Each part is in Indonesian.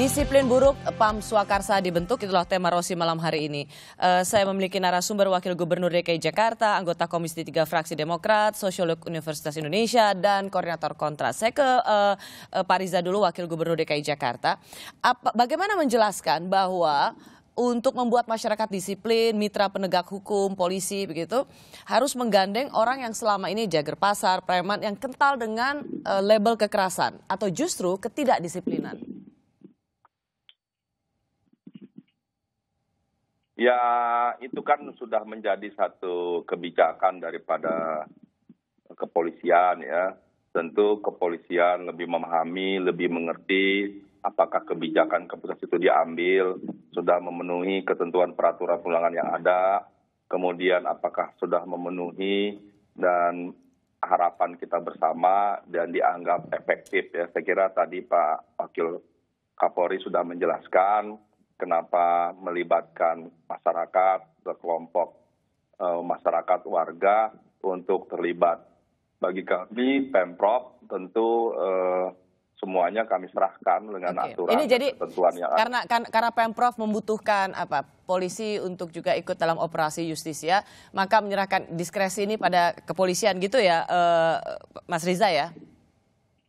Disiplin buruk Pam Swakarsa dibentuk itulah tema Rosi malam hari ini. Uh, saya memiliki narasumber Wakil Gubernur DKI Jakarta, anggota Komisi 3 Fraksi Demokrat, Sosiolog Universitas Indonesia, dan Koordinator Kontras. Saya ke uh, Pak Riza dulu, Wakil Gubernur DKI Jakarta. Apa, bagaimana menjelaskan bahwa untuk membuat masyarakat disiplin, mitra penegak hukum, polisi begitu, harus menggandeng orang yang selama ini jager pasar, preman yang kental dengan uh, label kekerasan atau justru ketidakdisiplinan. Ya, itu kan sudah menjadi satu kebijakan daripada kepolisian ya. Tentu kepolisian lebih memahami, lebih mengerti apakah kebijakan keputusan itu diambil sudah memenuhi ketentuan peraturan pulangan yang ada, kemudian apakah sudah memenuhi dan harapan kita bersama dan dianggap efektif ya. Saya kira tadi Pak Wakil Kapolri sudah menjelaskan kenapa melibatkan masyarakat, kelompok eh, masyarakat warga untuk terlibat. Bagi kami Pemprov tentu eh, semuanya kami serahkan dengan Oke. aturan Ini jadi, ketentuan yang karena kan, karena Pemprov membutuhkan apa polisi untuk juga ikut dalam operasi justisia, ya, maka menyerahkan diskresi ini pada kepolisian gitu ya eh, Mas Riza ya.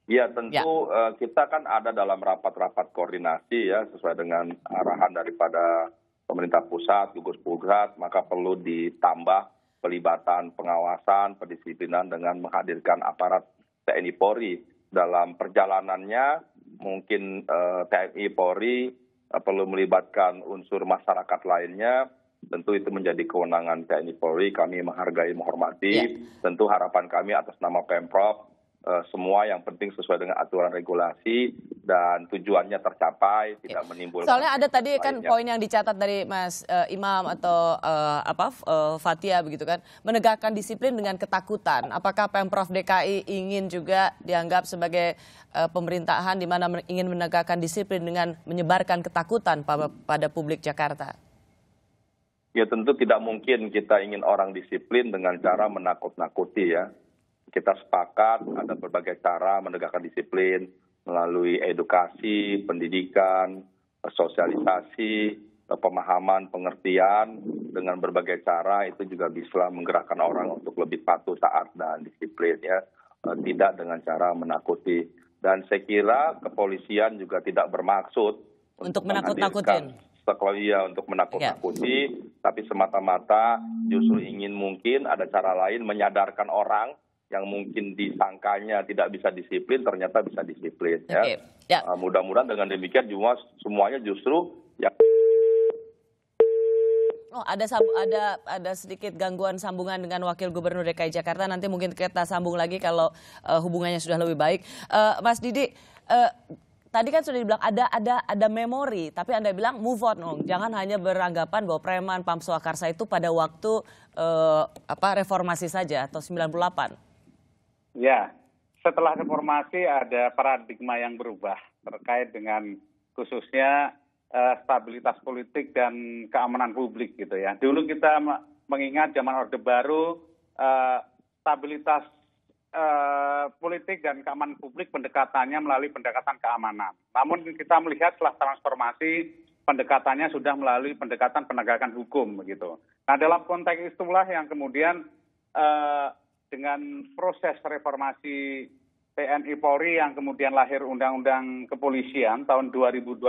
Ya, ya tentu ya. kita kan ada dalam rapat-rapat koordinasi ya sesuai dengan arahan daripada pemerintah pusat, gugus pusat, maka perlu ditambah pelibatan pengawasan, pendisiplinan dengan menghadirkan aparat TNI Polri dalam perjalanannya mungkin eh, TNI Polri eh, perlu melibatkan unsur masyarakat lainnya tentu itu menjadi kewenangan TNI Polri kami menghargai menghormati ya. tentu harapan kami atas nama Pemprov Eh, semua yang penting sesuai dengan aturan regulasi dan tujuannya tercapai Oke. tidak menimbulkan. Soalnya ada tadi kan poin yang dicatat dari Mas uh, Imam atau uh, apa uh, Fatia begitu kan menegakkan disiplin dengan ketakutan. Apakah pemprov DKI ingin juga dianggap sebagai uh, pemerintahan di mana ingin menegakkan disiplin dengan menyebarkan ketakutan pada, pada publik Jakarta? Ya tentu tidak mungkin kita ingin orang disiplin dengan cara menakut-nakuti ya kita sepakat ada berbagai cara menegakkan disiplin melalui edukasi, pendidikan, sosialisasi, pemahaman, pengertian dengan berbagai cara itu juga bisa menggerakkan orang untuk lebih patuh, taat dan disiplin ya, eh, tidak dengan cara menakuti. Dan saya kira kepolisian juga tidak bermaksud untuk menakut-nakutin. Sekolah iya, untuk menakut-nakuti, ya. tapi semata-mata justru ingin mungkin ada cara lain menyadarkan orang yang mungkin disangkanya tidak bisa disiplin ternyata bisa disiplin okay. ya. Uh, mudah-mudahan dengan demikian semua semuanya justru yang Oh, ada ada ada sedikit gangguan sambungan dengan Wakil Gubernur DKI Jakarta. Nanti mungkin kita sambung lagi kalau uh, hubungannya sudah lebih baik. Uh, Mas Didi, uh, tadi kan sudah dibilang ada ada ada memori, tapi Anda bilang move on, dong oh, Jangan hanya beranggapan bahwa preman Pam Swakarsa itu pada waktu uh, apa reformasi saja atau 98 ya setelah reformasi ada paradigma yang berubah terkait dengan khususnya uh, stabilitas politik dan keamanan publik gitu ya dulu kita mengingat zaman orde baru uh, stabilitas Uh, politik dan keamanan publik pendekatannya melalui pendekatan keamanan. Namun kita melihat setelah transformasi pendekatannya sudah melalui pendekatan penegakan hukum begitu. Nah dalam konteks itulah yang kemudian uh, dengan proses reformasi TNI Polri yang kemudian lahir Undang-Undang Kepolisian tahun 2022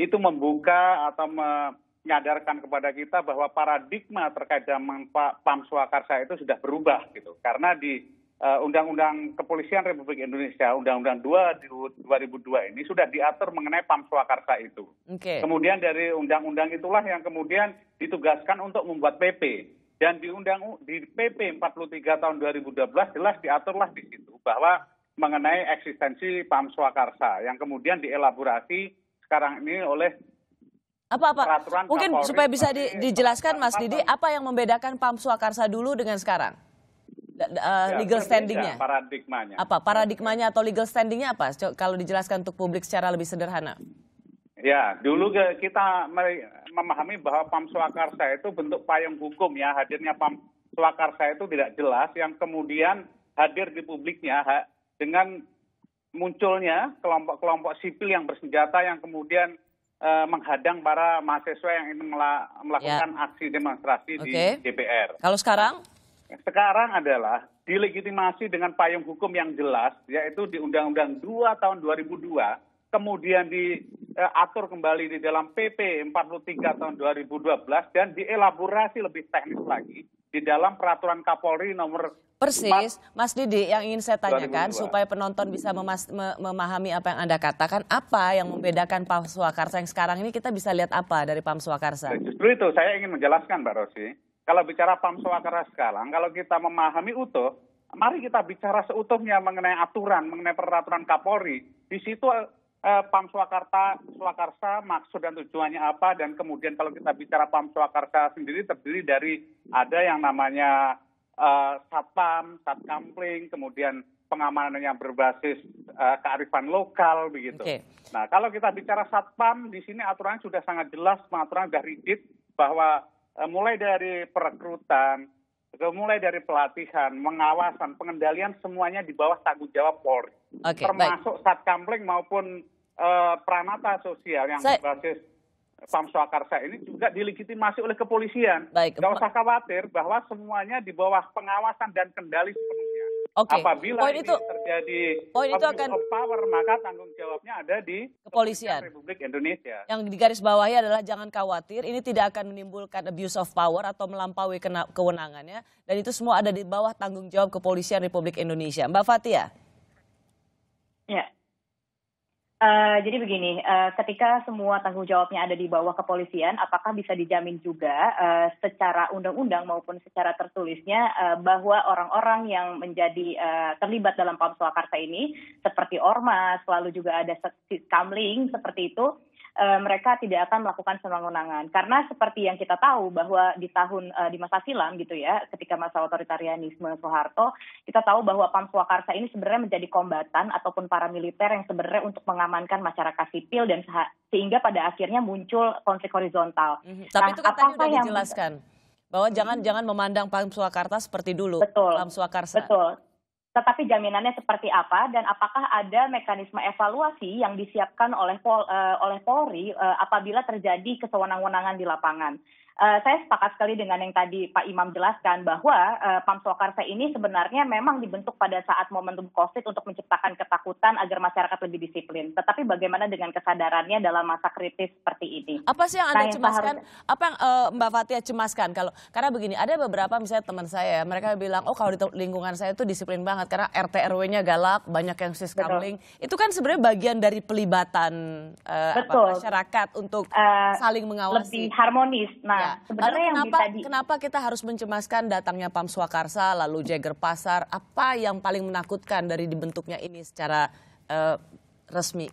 itu membuka atau menyadarkan kepada kita bahwa paradigma terkait dengan Pam Swakarsa itu sudah berubah gitu karena di undang eh, Undang-Undang Kepolisian Republik Indonesia Undang-Undang 2 2002 ini sudah diatur mengenai Pam Swakarsa itu. Okay. Kemudian dari undang-undang itulah yang kemudian ditugaskan untuk membuat PP dan di undang di PP 43 tahun 2012 jelas diaturlah di situ bahwa mengenai eksistensi Pam Swakarsa yang kemudian dielaborasi sekarang ini oleh apa-apa mungkin Kapolri, supaya bisa di, dijelaskan Mas Didi apa yang membedakan Pam Swakarsa dulu dengan sekarang uh, legal standingnya paradigmanya apa paradigmanya atau legal standingnya apa kalau dijelaskan untuk publik secara lebih sederhana ya dulu kita memahami bahwa PAM Swakarsa itu bentuk payung hukum ya. Hadirnya PAM Swakarsa itu tidak jelas yang kemudian hadir di publiknya dengan munculnya kelompok-kelompok sipil yang bersenjata yang kemudian e, menghadang para mahasiswa yang ingin melakukan ya. aksi demonstrasi okay. di DPR. Kalau sekarang? Sekarang adalah dilegitimasi dengan payung hukum yang jelas, yaitu di Undang-Undang 2 tahun 2002 kemudian diatur eh, kembali di dalam PP 43 tahun 2012 dan dielaborasi lebih teknis lagi di dalam peraturan Kapolri nomor Persis, Mas Didi yang ingin saya tanyakan 2002. supaya penonton bisa memas memahami apa yang Anda katakan, apa yang membedakan Pam Swakarsa yang sekarang ini kita bisa lihat apa dari Pam Swakarsa? Nah, justru itu saya ingin menjelaskan Mbak Rosi. Kalau bicara Pam Swakarsa sekarang, kalau kita memahami utuh, mari kita bicara seutuhnya mengenai aturan, mengenai peraturan Kapolri. Di situ eh, PAM Swakarta, Swakarsa maksud dan tujuannya apa dan kemudian kalau kita bicara PAM Swakarsa sendiri terdiri dari ada yang namanya eh, Satpam, Satkampling, kemudian pengamanan yang berbasis eh, kearifan lokal begitu. Okay. Nah, kalau kita bicara satpam di sini aturannya sudah sangat jelas, pengaturan sudah rigid bahwa eh, mulai dari perekrutan, mulai dari pelatihan, mengawasan, pengendalian semuanya di bawah tanggung jawab Polri. Okay, termasuk baik. satkamling maupun uh, sosial yang Saya... berbasis Pamsu Akarsa ini juga dilegitimasi oleh kepolisian. Baik. Gak usah khawatir bahwa semuanya di bawah pengawasan dan kendali sepenuhnya. Okay. Apabila poin ini itu, terjadi poin itu akan of power maka tanggung jawabnya ada di kepolisian Republik Indonesia. Yang digaris bawahi adalah jangan khawatir ini tidak akan menimbulkan abuse of power atau melampaui kewenangannya dan itu semua ada di bawah tanggung jawab kepolisian Republik Indonesia. Mbak Fatia. Ya, Uh, jadi begini, uh, ketika semua tanggung jawabnya ada di bawah kepolisian, apakah bisa dijamin juga uh, secara undang-undang maupun secara tertulisnya uh, bahwa orang-orang yang menjadi uh, terlibat dalam pam swakarsa ini, seperti ormas, selalu juga ada kamling seperti itu, Eh, mereka tidak akan melakukan semangunangan karena seperti yang kita tahu bahwa di tahun uh, di masa silam gitu ya ketika masa otoritarianisme Soeharto kita tahu bahwa Pam Swakarsa ini sebenarnya menjadi kombatan ataupun paramiliter yang sebenarnya untuk mengamankan masyarakat sipil dan sehingga pada akhirnya muncul konflik horizontal. Mm -hmm. Tapi nah, itu kan tadi sudah dijelaskan bahwa jangan mm -hmm. jangan memandang Pam Swakarsa seperti dulu. Betul. Pam Swakarsa. Betul. Tetapi jaminannya seperti apa dan apakah ada mekanisme evaluasi yang disiapkan oleh eh, Polri eh, apabila terjadi kesewenang-wenangan di lapangan? Eh, saya sepakat sekali dengan yang tadi Pak Imam jelaskan bahwa uh, Swakarsa ini sebenarnya memang dibentuk pada saat momentum COVID untuk menciptakan ketakutan agar masyarakat lebih disiplin. Tetapi bagaimana dengan kesadarannya dalam masa kritis seperti ini? Apa sih yang nah, Anda nah, cemaskan? Seharusnya... Apa yang uh, Mbak Fatia cemaskan? Kalau karena begini, ada beberapa misalnya teman saya, mereka bilang, oh kalau di lingkungan saya itu disiplin banget karena RT RW-nya galak, banyak yang siskamling. Itu kan sebenarnya bagian dari pelibatan uh, Betul. Apa, masyarakat untuk uh, saling mengawasi. Lebih harmonis. Nah, Iya. Sebenarnya lalu kenapa, yang di... kenapa kita harus mencemaskan datangnya Pam Swakarsa, lalu Jagger Pasar? Apa yang paling menakutkan dari dibentuknya ini secara uh, resmi?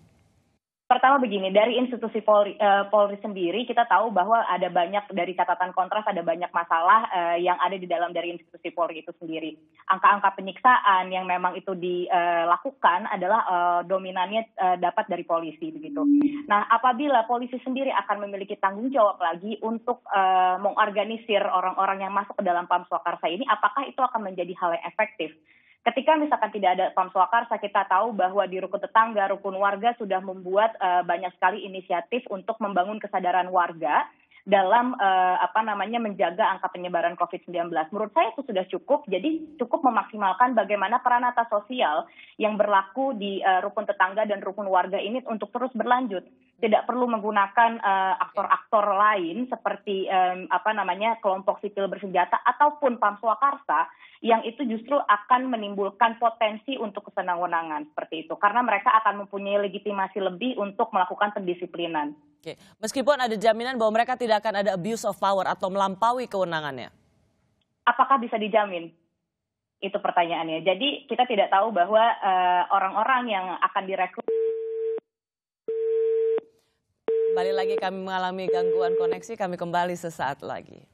pertama begini dari institusi Polri, uh, Polri sendiri kita tahu bahwa ada banyak dari catatan kontras ada banyak masalah uh, yang ada di dalam dari institusi Polri itu sendiri. Angka-angka penyiksaan yang memang itu dilakukan eh, adalah uh, dominannya uh, dapat dari polisi begitu. Nah, apabila polisi sendiri akan memiliki tanggung jawab lagi untuk uh, mengorganisir orang-orang yang masuk ke dalam pam swakarsa ini, apakah itu akan menjadi hal yang efektif? Ketika misalkan tidak ada pam swakarsa, kita tahu bahwa di rukun tetangga, rukun warga sudah membuat uh, banyak sekali inisiatif untuk membangun kesadaran warga dalam uh, apa namanya menjaga angka penyebaran COVID-19. Menurut saya itu sudah cukup. Jadi cukup memaksimalkan bagaimana peran atas sosial yang berlaku di uh, rukun tetangga dan rukun warga ini untuk terus berlanjut tidak perlu menggunakan eh, aktor-aktor uh, lain seperti um, apa namanya kelompok sipil bersenjata ataupun karsa yang itu justru akan menimbulkan potensi untuk kesenangan-wenangan seperti itu karena mereka akan mempunyai legitimasi lebih untuk melakukan pendisiplinan. Oke, meskipun ada jaminan bahwa mereka tidak akan ada abuse of power atau melampaui kewenangannya. Apakah bisa dijamin? Itu pertanyaannya. Jadi kita tidak tahu bahwa orang eh, orang-orang yang akan direkrut Kembali lagi kami mengalami gangguan koneksi, kami kembali sesaat lagi.